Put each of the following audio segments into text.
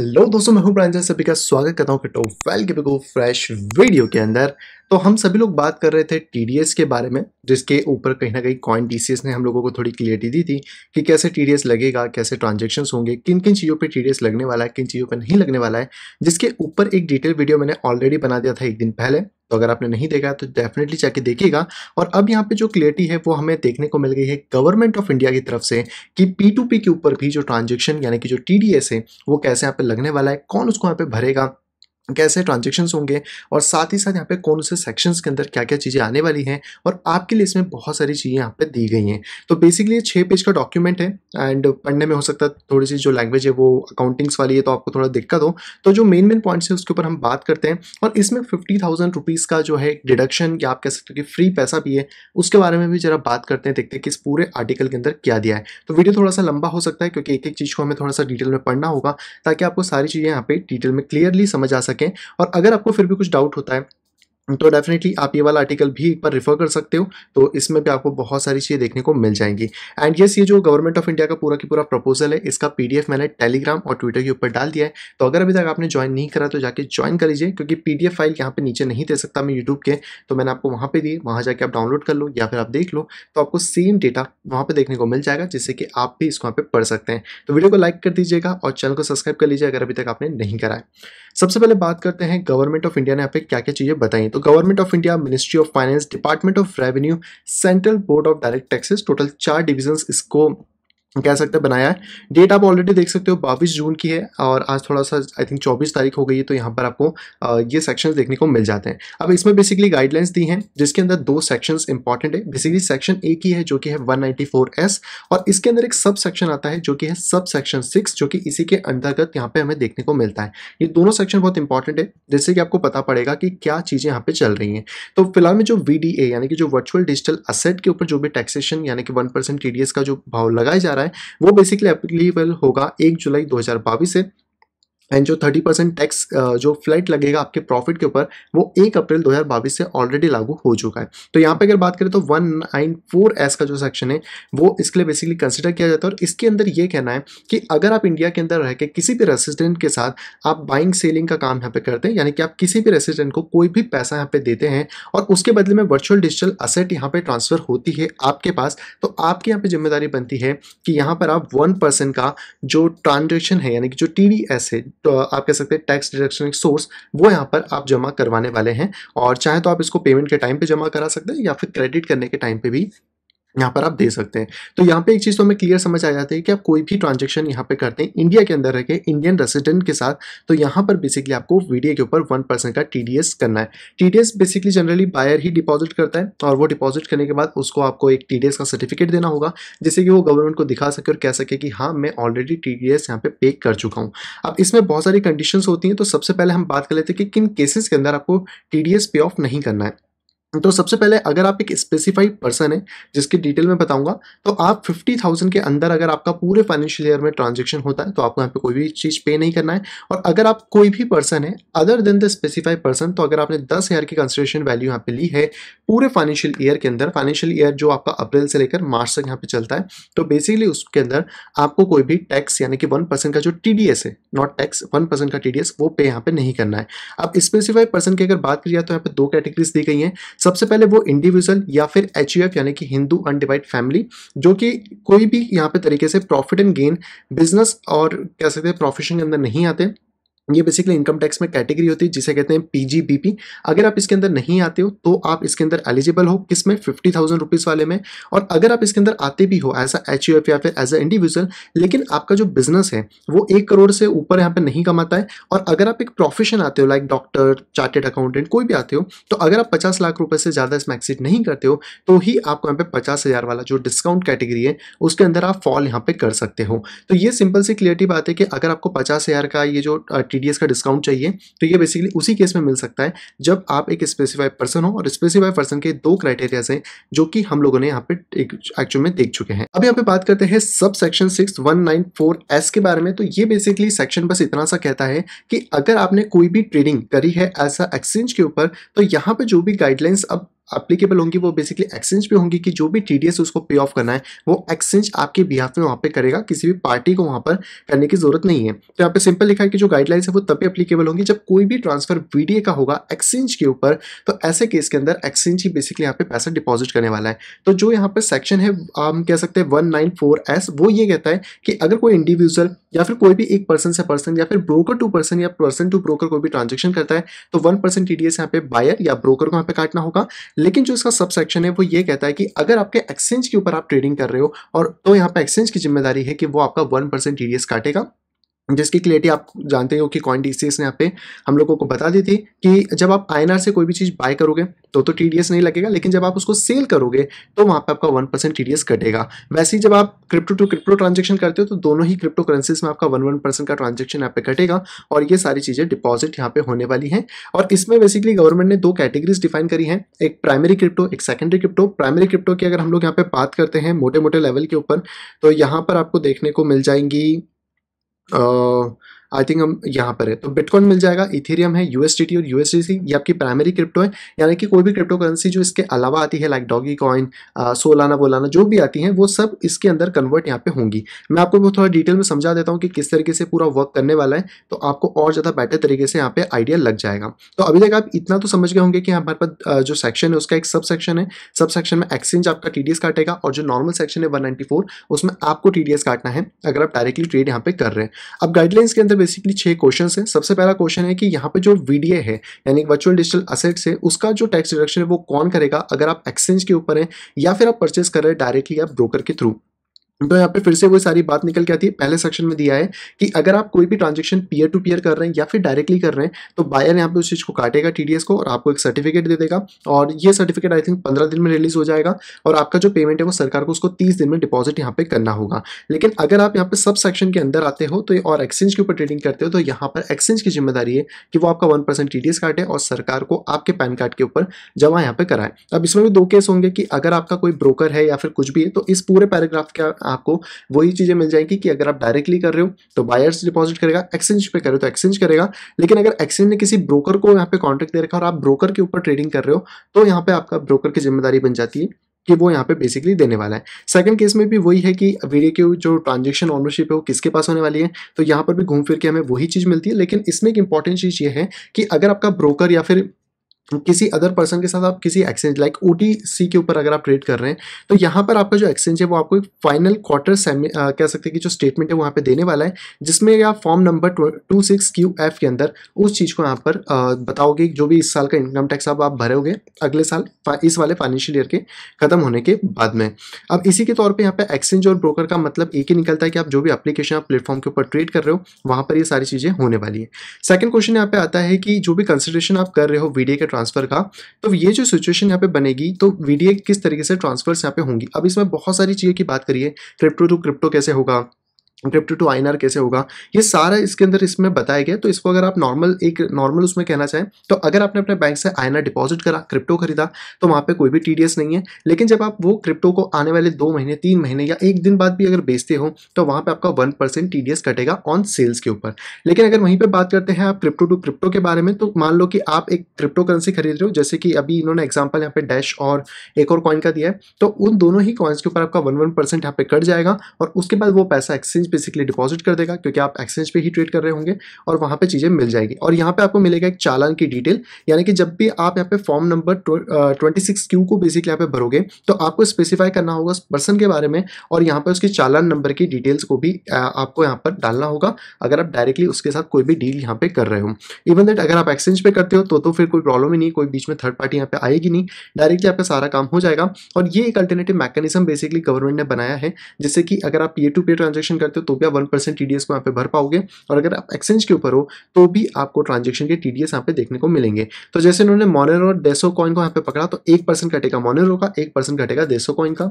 hello दोस्तों मैं हूं ब्रांजन सभी का स्वागत करता हूं टॉप वेल के बिल्कुल फ्रेश वीडियो के अंदर तो हम सभी लोग बात कर रहे थे टी के बारे में जिसके ऊपर कहीं ना कहीं कॉइन टी ने हम लोगों को थोड़ी क्लियरिटी दी थी कि कैसे टी लगेगा कैसे ट्रांजेक्शन होंगे किन किन चीज़ों पर टी लगने वाला है किन चीज़ों पर नहीं लगने वाला है जिसके ऊपर एक डिटेल वीडियो मैंने ऑलरेडी बना दिया था एक दिन पहले तो अगर आपने नहीं देखा तो डेफिनेटली जाके देखिएगा और अब यहाँ पे जो क्लियरिटी है वो हमें देखने को मिल गई है गवर्नमेंट ऑफ इंडिया की तरफ से कि पी के ऊपर भी जो ट्रांजेक्शन यानी कि जो टी है वो कैसे यहाँ पे लगने वाला है कौन उसको यहाँ पे भरेगा कैसे ट्रांजेक्शन्स होंगे और साथ ही साथ यहाँ पे कौन से सेक्शंस के अंदर क्या क्या चीज़ें आने वाली हैं और आपके लिए इसमें बहुत सारी चीज़ें यहाँ पे दी गई हैं तो बेसिकली ये छः पेज का डॉक्यूमेंट है एंड पढ़ने में हो सकता है थोड़ी सी जो लैंग्वेज है वो अकाउंटिंग्स वाली है तो आपको थोड़ा दिक्कत हो तो जो मेन मेन पॉइंट्स है उसके ऊपर हम बात करते हैं और इसमें फिफ्टी थाउजेंड रुपीज़ का जो है डिडक्शन या आप कह सकते हो कि फ्री पैसा भी है उसके बारे में भी जरा बात करते हैं देखते हैं कि इस पूरे आर्टिकल के अंदर क्या दिया है तो वीडियो थोड़ा सा लंबा हो सकता है क्योंकि एक एक चीज़ को हमें थोड़ा सा डिटेल में पढ़ना होगा ताकि आपको सारी चीज़ें यहाँ पे डिटेल में क्लियरली समझ आ सके सकें और अगर आपको फिर भी कुछ डाउट होता है तो डेफिनेटली आप ये वाला आर्टिकल भी बार रिफर कर सकते हो तो इसमें भी आपको बहुत सारी चीज़ें देखने को मिल जाएंगी एंड येस ये जो गवर्नमेंट ऑफ इंडिया का पूरा की पूरा प्रपोजल है इसका पीडीएफ मैंने टेलीग्राम और ट्विटर के ऊपर डाल दिया है तो अगर अभी तक आपने ज्वाइन नहीं करा तो जाकर ज्वाइन कर लीजिए क्योंकि पीडीएफ फाइल यहाँ पर नीचे नहीं दे सकता मैं यूट्यूब के तो मैंने आपको वहाँ पर दी वहाँ जाकर आप डाउनलोड कर लो या फिर आप देख लो तो आपको सेम डेटा वहाँ पर देखने को मिल जाएगा जिससे कि आप भी इसको वहाँ पर पढ़ सकते हैं तो वीडियो को लाइक कर दीजिएगा और चैनल को सब्सक्राइब कर लीजिए अगर अभी तक आपने नहीं कराया सबसे पहले बात करते हैं गवर्नमेंट ऑफ इंडिया ने यहाँ पे क्या क्या चीज़ें बताई तो government of India ministry of finance department of revenue central board of direct taxes total चार डिविजन्स इसको कह सकते हैं बनाया है डेट आप ऑलरेडी देख सकते हो बाईस जून की है और आज थोड़ा सा आई थिंक चौबीस तारीख हो गई है तो यहाँ पर आपको ये सेक्शंस देखने को मिल जाते हैं अब इसमें बेसिकली गाइडलाइंस दी हैं जिसके अंदर दो सेक्शंस इंपॉर्टेंट है बेसिकली सेक्शन ए की है जो कि है 194S और इसके अंदर एक सब सेक्शन आता है जो कि है सब सेक्शन सिक्स जो कि इसी के अंतर्गत यहाँ पर हमें देखने को मिलता है ये दोनों सेक्शन बहुत इंपॉर्टेंट है जिससे कि आपको पता पड़ेगा कि क्या चीज़ें यहाँ पर चल रही हैं तो फिलहाल में जो वी यानी कि जो वर्चुअल डिजिटल असेट के ऊपर जो भी टैक्सेशन यानी कि वन परसेंट का जो भाव लगाया जा रहा है वो बेसिकली अप्लीकेबल होगा एक जुलाई 2022 से एंड जो थर्टी परसेंट टैक्स जो फ्लैट लगेगा आपके प्रॉफिट के ऊपर वो एक अप्रैल बाईस से ऑलरेडी लागू हो चुका है तो यहाँ पे अगर बात करें तो वन नाइन फोर एस का जो सेक्शन है वो इसके लिए बेसिकली कंसिडर किया जाता है और इसके अंदर ये कहना है कि अगर आप इंडिया के अंदर रह के किसी भी रेसिडेंट के साथ आप बाइंग सेलिंग का काम यहाँ पे करते हैं यानी कि आप किसी भी रेसिडेंट को कोई भी पैसा यहाँ पे देते हैं और उसके बदले में वर्चुअल डिजिटल असेट यहाँ पे ट्रांसफर होती है आपके पास तो आपके यहाँ पे जिम्मेदारी बनती है कि यहाँ पर आप वन का जो ट्रांजेक्शन है यानी कि जो टी है तो आप कह सकते हैं टैक्स डिडक्शन सोर्स वो यहाँ पर आप जमा करवाने वाले हैं और चाहे तो आप इसको पेमेंट के टाइम पे जमा करा सकते हैं या फिर क्रेडिट करने के टाइम पे भी यहाँ पर आप दे सकते हैं तो यहाँ पे एक चीज़ तो हमें क्लियर समझ आ जाती है कि आप कोई भी ट्रांजेक्शन यहाँ पे करते हैं इंडिया के अंदर रहकर इंडियन रेसिडेंट के साथ तो यहाँ पर बेसिकली आपको वीडियो के ऊपर वन परसेंट का टी करना है टी बेसिकली जनरली बायर ही डिपॉजिट करता है और वो डिपॉजिट करने के बाद उसको आपको एक टी का सर्टिफिकेट देना होगा जिससे कि वो गवर्नमेंट को दिखा सके और कह सके कि हाँ मैं ऑलरेडी टी डी यहाँ पे पे कर चुका हूँ अब इसमें बहुत सारी कंडीशन होती हैं तो सबसे पहले हम बात कर लेते हैं कि किन केसेस के अंदर आपको टी डी पे ऑफ नहीं करना है तो सबसे पहले अगर आप एक स्पेसिफाइड पर्सन है जिसकी डिटेल में बताऊंगा तो आप 50,000 के अंदर अगर आपका पूरे फाइनेंशियल ईयर में ट्रांजेक्शन होता है तो आपको यहाँ पे कोई भी चीज़ पे नहीं करना है और अगर आप कोई भी पर्सन है other than the specified person तो अगर आपने दस हज़ार की कंसिडरेशन वैल्यू यहाँ पे ली है पूरे फाइनेंशियल ईयर के अंदर फाइनेंशियल ईयर जो आपका अप्रैल से लेकर मार्च तक यहाँ पे चलता है तो बेसिकली उसके अंदर आपको कोई भी टैक्स यानी कि वन का जो टी है नॉट टैक्स वन का टी वो पे यहाँ पे नहीं करना है अब स्पेसिफाइड पर्सन की अगर बात की जाए तो यहाँ पे दो कैटेगरीज दी गई हैं सबसे पहले वो इंडिविजुअल या फिर एच यानी कि हिंदू अनडिवाइड फैमिली जो कि कोई भी यहाँ पे तरीके से प्रॉफिट एंड गेन बिजनेस और कह सकते हैं प्रोफेशन के अंदर नहीं आते ये बेसिकली इनकम टैक्स में कैटेगरी होती है जिसे कहते हैं पीजीबीपी अगर आप इसके अंदर नहीं आते हो तो आप इसके अंदर एलिजिबल हो किस में फिफ्टी थाउजेंड रुपीज़ वाले में और अगर आप इसके अंदर आते भी हो एज यू एफ या फिर एज ए इंडिविजुअल लेकिन आपका जो बिजनेस है वो एक करोड़ से ऊपर यहाँ पर नहीं कमाता है और अगर आप एक प्रोफेशन आते हो लाइक डॉक्टर चार्टेड अकाउंटेंट कोई भी आते हो तो अगर आप पचास लाख रुपये से ज़्यादा इसमें एक्सिट नहीं करते हो तो ही आपको यहाँ पे पचास हज़ार वाला जो डिस्काउंट कैटेगरी है उसके अंदर आप फॉल यहाँ पे कर सकते हो तो ये सिंपल सी क्लियरिटी बात है कि अगर आपको पचास हज़ार का ये जो टी का डिस्काउंट चाहिए तो ये बेसिकली उसी केस में मिल सकता है जब आप एक स्पेसिफाइड पर्सन हो और स्पेसिफाइड पर्सन के दो क्राइटेरियाज हैं जो कि हम लोगों ने यहाँ पे एक्चुअल में देख चुके हैं अब यहाँ पे बात करते हैं सब section six one nine four S के बारे में तो ये बेसिकली सेक्शन बस इतना सा कहता है कि अगर आपने कोई भी ट्रेडिंग करी है एज एक्सचेंज के ऊपर तो यहाँ पे जो भी गाइडलाइंस अब अप्लीकेबल होंगी वो बेसिकली एक्सचेंज पे होंगी कि जो भी टी डी उसको पे ऑफ करना है वो एक्सचेंज आपके बिहाफ में वहाँ पे करेगा किसी भी पार्टी को वहाँ पर करने की जरूरत नहीं है तो यहाँ पे सिंपल लिखा है कि जो गाइडलाइंस है वो तभी अप्लीकेबल होंगी जब कोई भी ट्रांसफर वीडीए का होगा एक्सचेंज के ऊपर तो ऐसे केस के अंदर एक्सचेंज ही बेसिकली यहाँ पे पैसा डिपॉजिट करने वाला है तो जो यहाँ पर सेक्शन है हम कह सकते हैं वन नाइन फोर एस वो ये कहता है कि अगर कोई इंडिविजुअल या फिर कोई भी एक पर्सन से पर्सन या फिर ब्रोकर टू पर्सन या पर्सन टू ब्रोकर कोई भी ट्रांजेक्शन करता है तो one percent T D S यहाँ पे बायर या ब्रोकर को यहाँ पे काटना होगा लेकिन जो इसका सब सेक्शन है वो ये कहता है कि अगर आपके एक्सचेंज के ऊपर आप ट्रेडिंग कर रहे हो और तो यहाँ पर एक्सचेंज की जिम्मेदारी है कि वो आपका वन परसेंट टी काटेगा जिसकी क्लियरिटी आप जानते हो कि कॉइन टी ने यहाँ पे हम लोगों को बता दी थी कि जब आप आई से कोई भी चीज़ बाय करोगे तो तो टी नहीं लगेगा लेकिन जब आप उसको सेल करोगे तो वहाँ पे आपका वन परसेंट टी कटेगा वैसे ही जब आप क्रिप्टो टू क्रिप्टो ट्रांजेक्शन करते हो तो दोनों ही क्रिप्टो करेंसीज में आपका वन वन परसेंट का ट्रांजेक्शन यहाँ पे कटेगा और ये सारी चीज़ें डिपॉजिट यहाँ पे होने वाली हैं और इसमें बेसिकली गवर्नमेंट ने दो कैटेगरीज डिफाइन करी हैं एक प्राइमरी क्रिप्टो एक सेकेंडरी क्रिप्टो प्राइमरी क्रिप्टो की अगर हम लोग यहाँ पे बात करते हैं मोटे मोटे लेवल के ऊपर तो यहाँ पर आपको देखने को मिल जाएंगी 呃，आई थिंक हम यहाँ पर है तो बिटकॉइन मिल जाएगा इथेरियम है यूएसडीटी और यूएसडीसी ये आपकी प्राइमरी क्रिप्टो है यानी कि कोई भी क्रिप्टो करेंसी जो इसके अलावा आती है लाइक डॉगी कॉइन सोलाना वोलाना जो भी आती हैं वो सब इसके अंदर कन्वर्ट यहाँ पे होंगी मैं आपको वो थोड़ा डिटेल में समझा देता हूँ कि किस तरीके से पूरा वर्क करने वाला है तो आपको और ज़्यादा बेटर तरीके से यहाँ पे आइडिया लग जाएगा तो अभी तक आप इतना तो समझ गए होंगे कि हमारे पास जो सेक्शन है उसका एक सब सेक्शन है सब सेक्शन में एक्सचेंज आपका टी काटेगा और जो नॉर्मल सेक्शन है वन उसमें आपको टी काटना है अगर आप डायरेक्टली ट्रेड यहाँ पे कर रहे हैं अब गाइडलाइंस के अंदर बेसिकली छः क्वेश्चन है सबसे पहला क्वेश्चन है कि यहाँ पे जो वीडीए है यानी वर्चुअल डिजिटल असेट्स है उसका जो टैक्स डिडक्शन है वो कौन करेगा अगर आप एक्सचेंज के ऊपर हैं या फिर आप परचेस कर रहे हैं डायरेक्टली आप ब्रोकर के थ्रू तो यहाँ पे फिर से वही सारी बात निकल के आती है पहले सेक्शन में दिया है कि अगर आप कोई भी ट्रांजेक्शन पीयर टू पीयर कर रहे हैं या फिर डायरेक्टली कर रहे हैं तो बायर यहाँ पे उस चीज़ को काटेगा टीडीएस को और आपको एक सर्टिफिकेट दे देगा और ये सर्टिफिकेट आई थिंक पंद्रह दिन में रिलीज हो जाएगा और आपका जो पेमेंट है वो सरकार को उसको तीस दिन में डिपॉजिट यहाँ पे करना होगा लेकिन अगर आप यहाँ पे सब सेक्शन के अंदर आते हो तो और एक्सचेंज के ऊपर ट्रेडिंग करते हो तो यहाँ पर एक्सचेंज की जिम्मेदारी है कि वो आपका वन परसेंट टी काटे और सरकार को आपके पैन कार्ड के ऊपर जमा यहाँ पे कराए अब इसमें भी दो केस होंगे कि अगर आपका कोई ब्रोकर है या फिर कुछ भी है तो इस पूरे पैराग्राफ का आपको वही चीज़ें मिल जाएंगी कि अगर आप डायरेक्टली कर रहे हो तो बायर्स डिपॉजिट करेगा एक्सचेंज पे कर रहे हो तो एक्सचेंज करेगा लेकिन अगर एक्सचेंज ने किसी ब्रोकर को यहाँ पे कॉन्ट्रैक्ट दे रखा और आप ब्रोकर के ऊपर ट्रेडिंग कर रहे हो तो यहाँ पे आपका ब्रोकर की जिम्मेदारी बन जाती है कि वो यहाँ पे बेसिकली देने वाला है सेकंड केस में भी वही है कि वीडियो की जो ट्रांजेक्शन ऑनरशिप है वो किसके पास होने वाली है तो यहाँ पर भी घूम फिर के हमें वही चीज़ मिलती है लेकिन इसमें एक इंपॉर्टेंट चीज़ ये है कि अगर आपका ब्रोकर या फिर किसी अदर पर्सन के साथ आप किसी एक्सचेंज लाइक ओ के ऊपर अगर आप ट्रेड कर रहे हैं तो यहाँ पर आपका जो एक्सचेंज है वो आपको फाइनल क्वार्टर सेमी कह सकते हैं कि जो स्टेटमेंट है वहाँ पे देने वाला है जिसमें आप form number two six Q F के अंदर उस चीज़ को यहाँ पर बताओगे जो भी इस साल का इनकम टैक्स आप, आप अगले साल इस वाले फाइनेंशियल ईयर के खत्म होने के बाद में अब इसी के तौर पर यहाँ पर एक्सचेंज और ब्रोकर का मतलब एक ही निकलता है कि आप जो भी अपलीकेशन आप प्लेटफॉर्म के ऊपर ट्रेड कर रहे हो वहाँ पर ये सारी चीज़ें होने वाली है सेकेंड क्वेश्चन यहाँ पर आता है कि जो भी कंसिडरेशन आप कर रहे हो वीडियो के ट्रांसफर का तो ये जो सिचुएशन यहाँ पे बनेगी तो वीडीए किस तरीके से ट्रांसफर्स यहाँ पे होंगी अब इसमें बहुत सारी चीज़ें की बात करिए क्रिप्टो टू क्रिप्टो कैसे होगा क्रिप्टो टू आई कैसे होगा ये सारा इसके अंदर इसमें बताया गया तो इसको अगर आप नॉर्मल एक नॉर्मल उसमें कहना चाहें तो अगर आपने अपने बैंक से आई डिपॉजिट करा क्रिप्टो खरीदा तो वहाँ पे कोई भी टी नहीं है लेकिन जब आप वो क्रिप्टो को आने वाले दो महीने तीन महीने या एक दिन बाद भी अगर बेचते हो तो वहाँ पर आपका वन परसेंट कटेगा ऑन सेल्स के ऊपर लेकिन अगर वहीं पर बात करते हैं आप क्रिप्टो टू क्रिप्टो के बारे में तो मान लो कि आप एक क्रिप्टो करेंसी खरीद रहे हो जैसे कि अभी इन्होंने एग्जाम्पल यहाँ पे डैश और एक और कॉइन का दिया है तो उन दोनों ही कॉइन्स के ऊपर आपका वन वन परसेंट यहाँ पे कट जाएगा और उसके बाद वो पैसा एक्सचेंज एक्सचेंज बेसिकली डिपॉजिट कर देगा क्योंकि आप एक्सचेंज पे ही ट्रेड कर रहे होंगे और वहाँ पे चीज़ें मिल जाएगी और यहाँ पे आपको मिलेगा एक चालान की डिटेल यानी कि जब भी आप यहाँ पे form number twenty six Q को बेसिकली यहाँ पे भरोगे तो आपको स्पेसिफाई करना होगा उस पर्सन के बारे में और यहाँ पर उसके चालान नंबर की डिटेल्स को भी आपको यहाँ पर डालना होगा अगर आप डायरेक्टली उसके साथ कोई भी डील यहाँ पर कर रहे हो इवन दैट अगर आप एक्सचेंज पे करते हो तो तो फिर कोई प्रॉब्लम ही नहीं कोई बीच में थर्ड पार्टी यहाँ पर आएगी नहीं डायरेक्टली आपका सारा काम हो जाएगा और ये एक अल्टरनेटिव मैकेनिज्म बेसिकली गवर्नमेंट ने बनाया है जिससे कि अगर आप पीए टू पे ट्रांजेक्शन करते हो सकते हो तो भी आप one percent T D S को यहाँ पे भर पाओगे और अगर आप एक्सचेंज के ऊपर हो तो भी आपको ट्रांजेक्शन के टी डी एस यहाँ पे देखने को मिलेंगे तो जैसे उन्होंने मॉनर और डेसो कॉइन को यहाँ पे पकड़ा तो एक परसेंट कटेगा मॉनर का एक परसेंट कटेगा डेसो कॉइन का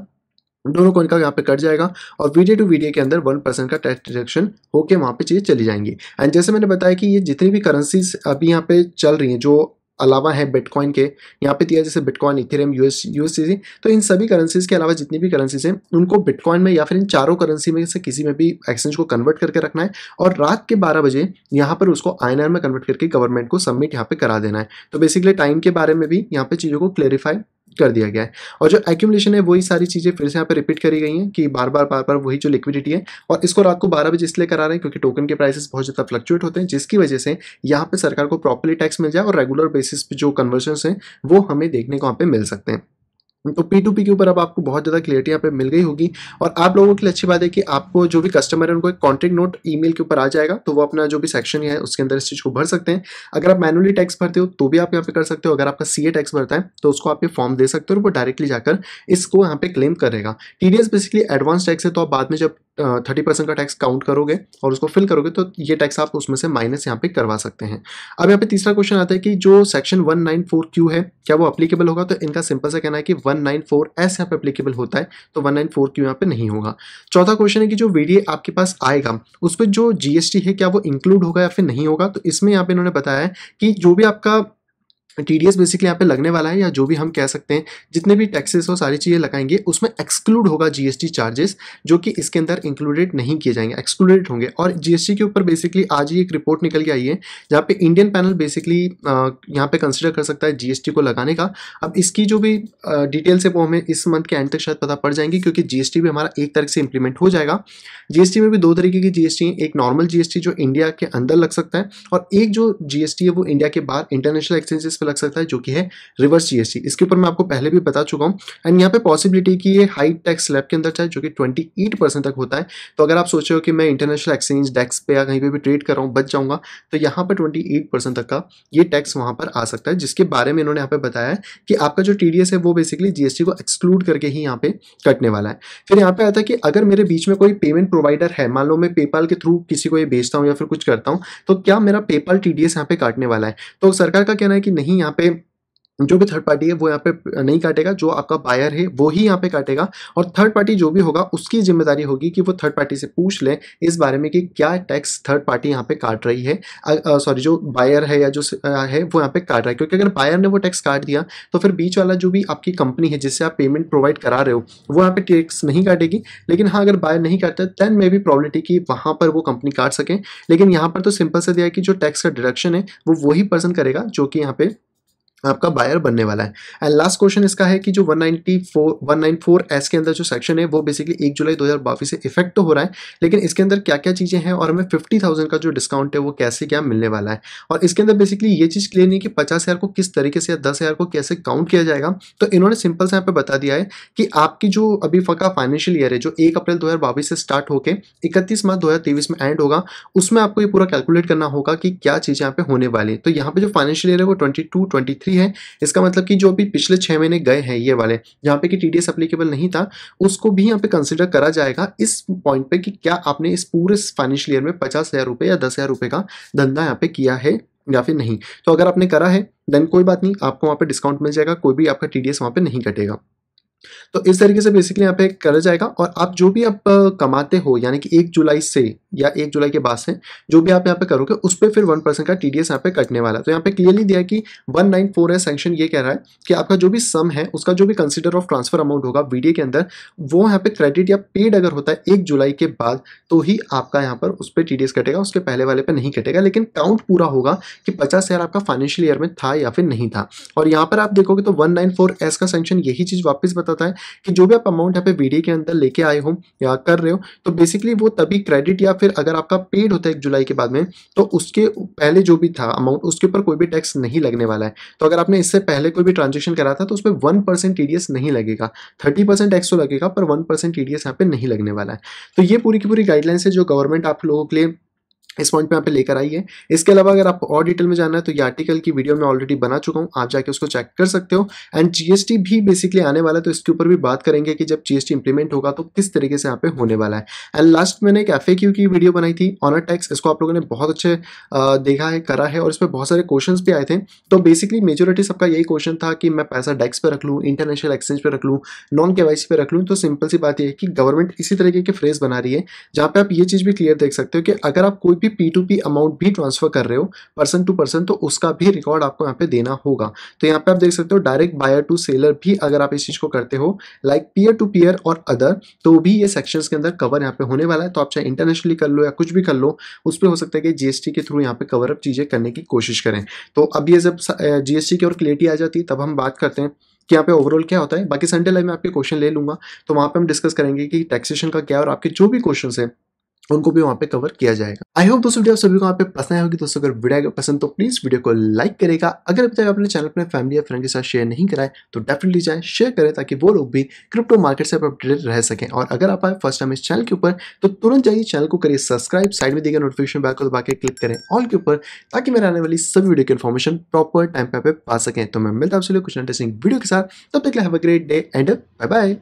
दोनों कॉइन का यहाँ पे कट जाएगा और वीडियो टू वीडियो के अंदर वन परसेंट का टैक्स डिडक्शन होकर वहाँ पे चीज़ें चली जाएंगी एंड जैसे मैंने बताया कि ये जितनी भी करेंसीज अभी यहाँ पे चल रही हैं जो अलावा है बिटकॉइन के यहाँ पे दिया जैसे बिटकॉइन इथेरियम यूएस यूएससी तो इन सभी करेंसीज के अलावा जितनी भी करेंसीज हैं उनको बिटकॉइन में या फिर इन चारों करेंसी में से किसी में भी एक्सचेंज को कन्वर्ट करके रखना है और रात के बारह बजे यहाँ पर उसको आई में कन्वर्ट करके गवर्नमेंट को सबमिट यहाँ पे करा देना है तो बेसिकली टाइम के बारे में भी यहाँ पर चीज़ों को क्लेरिफाई कर दिया गया है और जो एक्यूमलेशन है वही सारी चीज़ें फिर से यहाँ पर रिपीट करी गई हैं कि बार बार बार बार वही जो लिक्विडिटी है और इसको रात को बारह बजे इसलिए करा रहे हैं क्योंकि टोकन के प्राइसेस बहुत ज़्यादा फ्लक्चुएट होते हैं जिसकी वजह से यहाँ पर सरकार को प्रॉपरली टैक्स मिल जाए और रेगुलर बेसिस पे जो कन्वर्जन हैं वो हमें देखने को वहाँ पर मिल सकते हैं तो पी टू पी के ऊपर अब आपको बहुत ज़्यादा क्लियरिटी यहाँ पे मिल गई होगी और आप लोगों के लिए अच्छी बात है कि आपको जो भी कस्टमर है उनको एक कॉन्टैक्ट नोट ईमेल के ऊपर आ जाएगा तो वो अपना जो भी सेक्शन है उसके अंदर इस चीज़ को भर सकते हैं अगर आप मैनुअली टैक्स भरते हो तो भी आप यहाँ पे कर सकते हो अगर आपका सी टैक्स भरता है तो उसको आप ये फॉर्म दे सकते हो और वो डायरेक्टली जाकर इसको यहाँ पे क्लेम करेगा टी बेसिकली एडवांस टैक्स है तो आप बाद में जब थर्टी परसेंट का टैक्स काउंट करोगे और उसको फिल करोगे तो ये टैक्स आप उसमें से माइनस यहाँ पे करवा सकते हैं अब यहाँ पे तीसरा क्वेश्चन आता है कि जो section one nine four Q है क्या वो अप्लीकेबल होगा तो इनका सिंपल सा कहना है कि वन नाइन फोर एस यहाँ पे अप्लीकेबल होता है तो वन नाइन फोर क्यू यहाँ पे नहीं होगा चौथा क्वेश्चन है कि जो वीडीए आपके पास आएगा उस पर जो जीएसटी है क्या वो इंक्लूड होगा या फिर नहीं होगा तो इसमें यहाँ पे इन्होंने बताया है कि जो भी आपका टी डी एस बेसिकली यहाँ पे लगने वाला है या जो भी हम कह सकते हैं जितने भी टैक्सेस और सारी चीज़ें लगाएंगे उसमें एक्सक्लूड होगा जीएसटी चार्जेस जो कि इसके अंदर इंक्लूडेड नहीं किए जाएंगे एक्सक्लूडेड होंगे और जीएसटी के ऊपर बेसिकली आज ही एक रिपोर्ट निकल के आई है जहाँ पे इंडियन पैनल बेसिकली यहाँ पे कंसिडर कर सकता है जीएसटी को लगाने का अब इसकी जो भी डिटेल्स है वो हमें इस मंथ के एंड तक शायद पता पड़ जाएंगी क्योंकि जीएसटी भी हमारा एक तरह से इंप्लीमेंट हो जाएगा जीएसटी में भी दो तरीके की जीएसटी एक नॉर्मल जीएसटी जो इंडिया के अंदर लग सकता है और एक जो जीएसटी है वो इंडिया के बाहर इंटरनेशनल एक्सचेंजेस पर रख सकता है जो कि है रिवर्स जीएसटी इसके ऊपर मैं आपको पहले भी बता चुका हूँ एंड यहाँ पे पॉसिबिलिटी की ये हाई टैक्स स्लैब के अंदर चाहे जो कि ट्वेंटी तक होता है तो अगर आप सोच रहे हो कि मैं इंटरनेशनल एक्सचेंज डेस्क पे या कहीं पर भी ट्रेड कर रहा हूँ बच जाऊंगा तो यहाँ पर ट्वेंटी तक का ये टैक्स वहाँ पर आ सकता है जिसके बारे में इन्होंने यहाँ पर बताया कि आपका जो टी है वो बेसिकली जीएसटी को एक्सक्लूड करके ही यहाँ पे कटने वाला है फिर यहाँ पे आता है कि अगर मेरे बीच में कोई पेमेंट प्रोवाइडर है मान लो मैं पेपाल के थ्रू किसी को ये भेजता हूँ या फिर कुछ करता हूँ तो क्या मेरा पेपाल टीडीएस डी यहाँ पे काटने वाला है तो सरकार का कहना है कि नहीं कहीं यहाँ पे जो भी थर्ड पार्टी है वो यहाँ पे नहीं काटेगा जो आपका बायर है वो ही यहाँ पे काटेगा और थर्ड पार्टी जो भी होगा उसकी जिम्मेदारी होगी कि वो थर्ड पार्टी से पूछ ले इस बारे में कि क्या टैक्स थर्ड पार्टी यहाँ पे काट रही है सॉरी जो बायर है या जो आ, है वो यहाँ पे काट रहा है क्योंकि अगर बायर ने वो टैक्स काट दिया तो फिर बीच वाला जो भी आपकी कंपनी है जिससे आप पेमेंट प्रोवाइड करा रहे हो वो यहाँ पे टैक्स नहीं काटेगी लेकिन हाँ अगर बायर नहीं काटता देन मे भी प्रॉब्लिटी कि वहाँ पर वो कंपनी काट सकें लेकिन यहाँ पर तो सिंपल से दिया कि जो टैक्स का डिडक्शन है वो वही पर्सन करेगा जो कि यहाँ पर आपका बायर बनने वाला है एंड लास्ट क्वेश्चन इसका है कि जो 194 194 एस के अंदर जो सेक्शन है वो बेसिकली एक जुलाई दो से इफेक्ट तो हो रहा है लेकिन इसके अंदर क्या क्या चीज़ें हैं और हमें फिफ्टी थाउजेंड का जो डिस्काउंट है वो कैसे क्या मिलने वाला है और इसके अंदर बेसिकली ये चीज़ क्लियर नहीं कि पचास हज़ार को किस तरीके से या दस हज़ार को कैसे काउंट किया जाएगा तो इन्होंने सिंपल से यहाँ पे बता दिया है कि आपकी जो अभी फका फाइनेंशियल ईयर है जो एक अप्रैल दो से स्टार्ट होकर इकतीस मार्च दो में एंड होगा उसमें आपको ये पूरा कैलकुलेट करना होगा कि क्या चीज़ें यहाँ पे होने वाली है तो यहाँ पे जो फाइनेंशियल ईयर है वो ट्वेंटी टू थ्री है इसका मतलब कि जो अभी पिछले छः महीने गए हैं ये वाले जहाँ पे कि टी डी नहीं था उसको भी यहाँ पे कंसिडर करा जाएगा इस पॉइंट पे कि क्या आपने इस पूरे फाइनेंशियल ईयर में पचास हज़ार रुपये या दस हज़ार रुपये का धंधा यहाँ पे किया है या फिर नहीं तो अगर आपने करा है देन कोई बात नहीं आपको वहाँ पर डिस्काउंट मिल जाएगा कोई भी आपका टी डी वहाँ पर नहीं कटेगा तो इस तरीके से बेसिकली यहाँ पे कर जाएगा और आप जो भी आप कमाते हो यानी कि एक जुलाई से या एक जुलाई के बाद से जो भी आप यहाँ पे करोगे उस पर फिर वन परसेंट का टी डी एस यहाँ पे कटने वाला तो यहाँ पे क्लियरली दिया कि वन नाइन फोर है सेंक्शन ये कह रहा है कि आपका जो भी सम है उसका जो भी कंसिडर ऑफ ट्रांसफर अमाउंट होगा वीडियो के अंदर वो यहाँ पे क्रेडिट या पेड अगर होता है एक जुलाई के बाद तो ही आपका यहाँ पर उस पर टी डी एस कटेगा उसके पहले वाले पर नहीं कटेगा लेकिन काउंट पूरा होगा कि पचास हज़ार आपका फाइनेंशियल ईयर में था या फिर नहीं था और यहाँ पर आप देखोगे तो वन नाइन फोर एस का सेंक्शन यही चीज़ वापस बताता है कि जो भी आप अमाउंट यहाँ पे वीडियो के अंदर लेके आए हो या कर रहे हो तो बेसिकली वो तभी क्रेडिट या फिर अगर आपका पेड होता है एक जुलाई के बाद में तो उसके पहले जो भी था अमाउंट उसके ऊपर कोई भी टैक्स नहीं लगने वाला है तो अगर आपने इससे पहले कोई भी ट्रांजेक्शन करा था तो उस पर वन परसेंट नहीं लगेगा थर्टी टैक्स तो लगेगा पर वन परसेंट टी डी नहीं लगने वाला है तो ये पूरी की पूरी गाइडलाइंस है जो गवर्नमेंट आप लोगों के लिए इस पॉइंट पे यहाँ पे लेकर आई है इसके अलावा अगर आपको और डिटेल में जाना है तो ये आर्टिकल की वीडियो मैं ऑलरेडी बना चुका हूँ आप जाके उसको चेक कर सकते हो एंड जीएसटी भी बेसिकली आने वाला है तो इसके ऊपर भी बात करेंगे कि जब जीएसटी इंप्लीमेंट होगा तो किस तरीके से यहाँ पे होने वाला है एंड लास्ट मैंने एक एफ की वीडियो बनाई थी ऑनर टैक्स इसको आप लोगों ने बहुत अच्छे देखा है करा है और इस पर बहुत सारे क्वेश्चन भी आए थे तो बेसिकली मेजोरिटी सबका यही क्वेश्चन था कि मैं पैसा डेक्स पर रख लूँ इंटरनेशनल एक्सचेंज पर रख लूँ नॉन के वाई रख लूँ तो सिंपल सी बात यह है कि गवर्नमेंट इसी तरीके की फ्रेज बना रही है जहाँ पे आप ये चीज़ भी क्लियर देख सकते हो कि अगर आप कोई भी भी पी टू पी अमाउंट भी ट्रांसफर कर रहे हो पर्सन टू पर्सन तो उसका भी रिकॉर्ड आपको यहाँ पे देना होगा तो यहाँ पे आप देख सकते हो डायरेक्ट बायर टू सेलर भी अगर आप इस चीज़ को करते हो लाइक पीयर टू पीयर और अदर तो भी ये सेक्शन के अंदर कवर यहाँ पे होने वाला है तो आप चाहे इंटरनेशनली कर लो या कुछ भी कर लो उस पर हो सकता है कि जीएसटी के थ्रू यहाँ पे कवर अप चीज़ें करने की कोशिश करें तो अब ये जब जीएसटी की और क्लियरिटी आ जाती है तब हम बात करते हैं कि यहाँ पे ओवरऑल क्या होता है बाकी संडे लाइव में आपके क्वेश्चन ले लूंगा तो वहाँ पे हम डिस्कस करेंगे कि टैक्सेशन का क्या और आपके जो भी क्वेश्चन हैं उनको भी वहाँ पे कवर किया जाएगा आई होप दोस्तों वीडियो सभी को वहाँ पे पसंद आया होगी दोस्तों अगर वीडियो पसंद तो प्लीज वीडियो को लाइक करेगा अगर अभी तक अपने चैनल अपने फैमिली या फ्रेंड के साथ शेयर नहीं कराए तो डेफिनेटली जाए शेयर करें ताकि वो लोग भी क्रिप्टो मार्केट से अपडेटेड रह सकें और अगर आप आए फर्स्ट टाइम इस चैनल के ऊपर तो तुरंत जाइए चैनल को करिए सब्सक्राइब साइड में देगा नोटिफिकेशन बैल को दबा के क्लिक करें ऑल के ऊपर ताकि मेरे आने वाली सभी वीडियो की इन्फॉर्मेशन प्रॉपर टाइम पर पा सकें तो मैं मिलता हूँ कुछ इंटरेस्टिंग वीडियो के साथ तब तक live a great day and bye bye